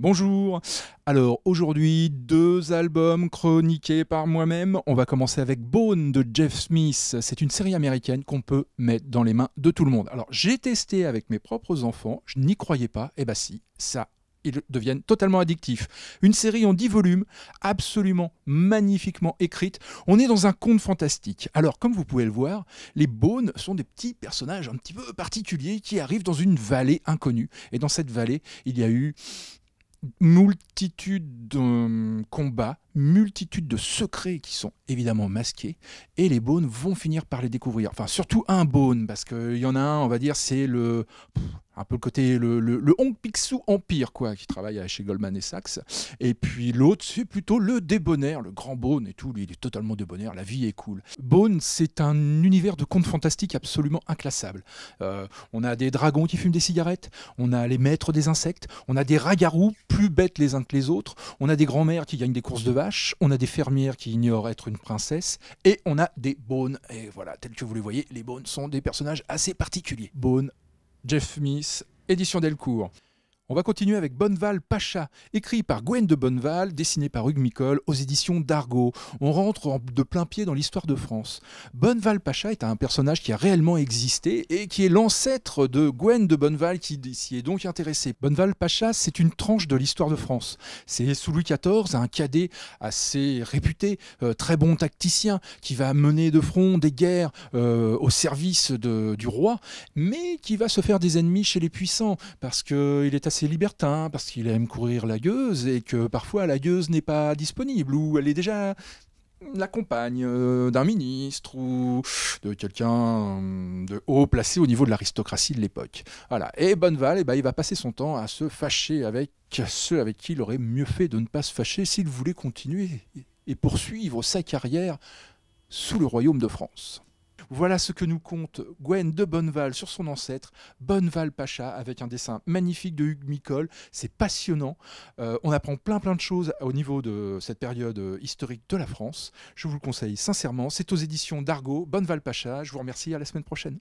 Bonjour Alors aujourd'hui, deux albums chroniqués par moi-même. On va commencer avec Bone de Jeff Smith. C'est une série américaine qu'on peut mettre dans les mains de tout le monde. Alors j'ai testé avec mes propres enfants, je n'y croyais pas, et eh bah ben, si, ça ils deviennent totalement addictifs. Une série en 10 volumes, absolument magnifiquement écrite. On est dans un conte fantastique. Alors, comme vous pouvez le voir, les Bones sont des petits personnages un petit peu particuliers qui arrivent dans une vallée inconnue. Et dans cette vallée, il y a eu multitude de combats, multitude de secrets qui sont évidemment masqués, et les Bones vont finir par les découvrir. Enfin, surtout un Bone, parce qu'il y en a un, on va dire, c'est le un peu le côté le, le, Hong Empire quoi, qui travaille chez Goldman Sachs. Et puis l'autre, c'est plutôt le débonnaire, le grand Bone et tout. Lui, il est totalement débonnaire. La vie est cool. Bone, c'est un univers de contes fantastiques absolument inclassable. Euh, on a des dragons qui fument des cigarettes. On a les maîtres des insectes. On a des ragarous plus bêtes les uns que les autres. On a des grands-mères qui gagnent des courses de vaches. On a des fermières qui ignorent être une princesse. Et on a des Bones. Et voilà, tel que vous les voyez, les Bones sont des personnages assez particuliers. Bone Jeff Smith, édition Delcourt. On va continuer avec Bonneval Pacha, écrit par Gwen de Bonneval, dessiné par Hugues Micole aux éditions d'Argo. On rentre de plein pied dans l'histoire de France. Bonneval Pacha est un personnage qui a réellement existé et qui est l'ancêtre de Gwen de Bonneval qui s'y est donc intéressé. Bonneval Pacha, c'est une tranche de l'histoire de France. C'est sous Louis XIV, un cadet assez réputé, euh, très bon tacticien, qui va mener de front des guerres euh, au service du roi, mais qui va se faire des ennemis chez les puissants parce qu'il est assez libertin, parce qu'il aime courir la gueuse et que parfois la gueuse n'est pas disponible ou elle est déjà la compagne euh, d'un ministre ou de quelqu'un hum, de haut placé au niveau de l'aristocratie de l'époque. Voilà. Et Bonneval, et eh ben, il va passer son temps à se fâcher avec ceux avec qui il aurait mieux fait de ne pas se fâcher s'il voulait continuer et poursuivre sa carrière sous le royaume de France. Voilà ce que nous compte Gwen de Bonneval sur son ancêtre, Bonneval Pacha, avec un dessin magnifique de Hugues Micole. C'est passionnant. Euh, on apprend plein plein de choses au niveau de cette période historique de la France. Je vous le conseille sincèrement. C'est aux éditions d'Argo, Bonneval Pacha. Je vous remercie. À la semaine prochaine.